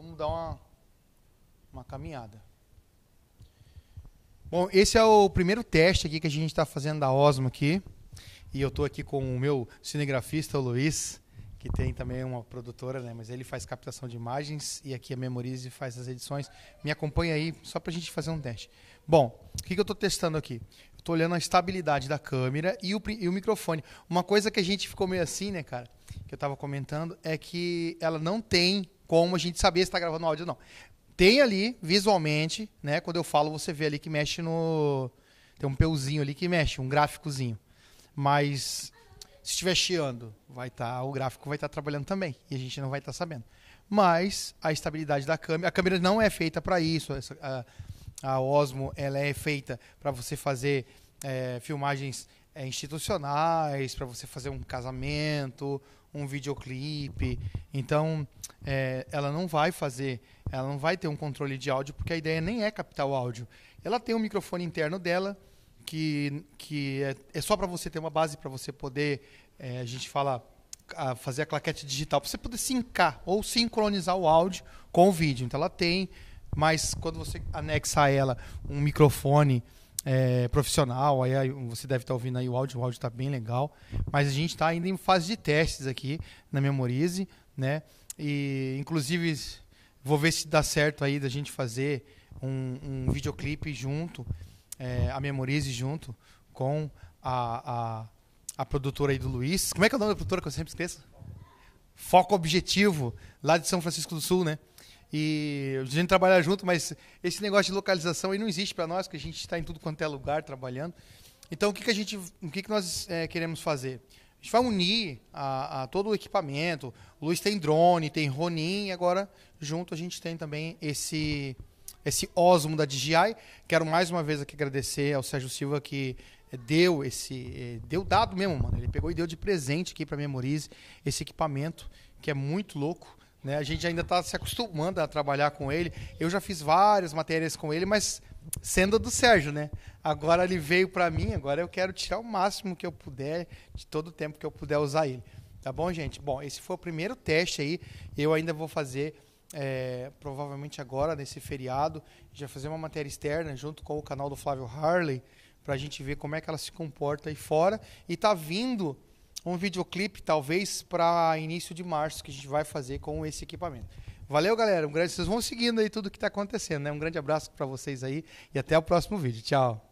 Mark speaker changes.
Speaker 1: vamos dar uma, uma caminhada. Bom, esse é o primeiro teste aqui que a gente está fazendo da Osmo aqui. E eu estou aqui com o meu cinegrafista, o Luiz, que tem também uma produtora, né? Mas ele faz captação de imagens e aqui a Memorize faz as edições. Me acompanha aí, só para a gente fazer um teste. Bom, o que, que eu estou testando aqui? Estou olhando a estabilidade da câmera e o, e o microfone. Uma coisa que a gente ficou meio assim, né, cara, que eu estava comentando, é que ela não tem como a gente saber se está gravando áudio ou não. Tem ali, visualmente, né? Quando eu falo, você vê ali que mexe no. Tem um peuzinho ali que mexe, um gráficozinho. Mas se estiver chiando, vai estar. Tá, o gráfico vai estar tá trabalhando também. E a gente não vai estar tá sabendo. Mas a estabilidade da câmera. A câmera não é feita para isso. Essa, a, a Osmo ela é feita para você fazer é, filmagens é, institucionais, para você fazer um casamento, um videoclipe. Então, é, ela não vai fazer, ela não vai ter um controle de áudio, porque a ideia nem é captar o áudio. Ela tem um microfone interno dela, que, que é, é só para você ter uma base, para você poder, é, a gente fala, a fazer a claquete digital, para você poder sincar ou sincronizar o áudio com o vídeo. Então, ela tem, mas quando você anexa a ela um microfone é, profissional, aí você deve estar ouvindo aí o áudio, o áudio está bem legal, mas a gente está ainda em fase de testes aqui na Memorize, né? E inclusive vou ver se dá certo aí da gente fazer um, um videoclipe junto, é, a Memorize junto com a, a, a, produtora aí do Luiz. Como é que é o nome da produtora que eu sempre esqueço? Foco Objetivo, lá de São Francisco do Sul, né? E a gente trabalha junto, mas esse negócio de localização aí não existe para nós, que a gente está em tudo quanto é lugar trabalhando. Então, o que, que a gente, o que, que nós é, queremos fazer? A gente vai unir a, a, todo o equipamento. O Luiz tem drone, tem Ronin, e agora junto a gente tem também esse esse Osmo da DJI. Quero mais uma vez aqui agradecer ao Sérgio Silva que é, deu esse é, deu dado mesmo, mano. Ele pegou e deu de presente aqui para Memorize esse equipamento que é muito louco. Né? A gente ainda está se acostumando a trabalhar com ele. Eu já fiz várias matérias com ele, mas sendo do Sérgio, né? Agora ele veio para mim, agora eu quero tirar o máximo que eu puder, de todo o tempo que eu puder usar ele. Tá bom, gente? Bom, esse foi o primeiro teste aí. Eu ainda vou fazer é, provavelmente agora, nesse feriado, já fazer uma matéria externa junto com o canal do Flávio Harley, para a gente ver como é que ela se comporta aí fora. E tá vindo um videoclipe, talvez para início de março, que a gente vai fazer com esse equipamento. Valeu, galera. Um grande... Vocês vão seguindo aí tudo que está acontecendo, né? Um grande abraço para vocês aí e até o próximo vídeo. Tchau.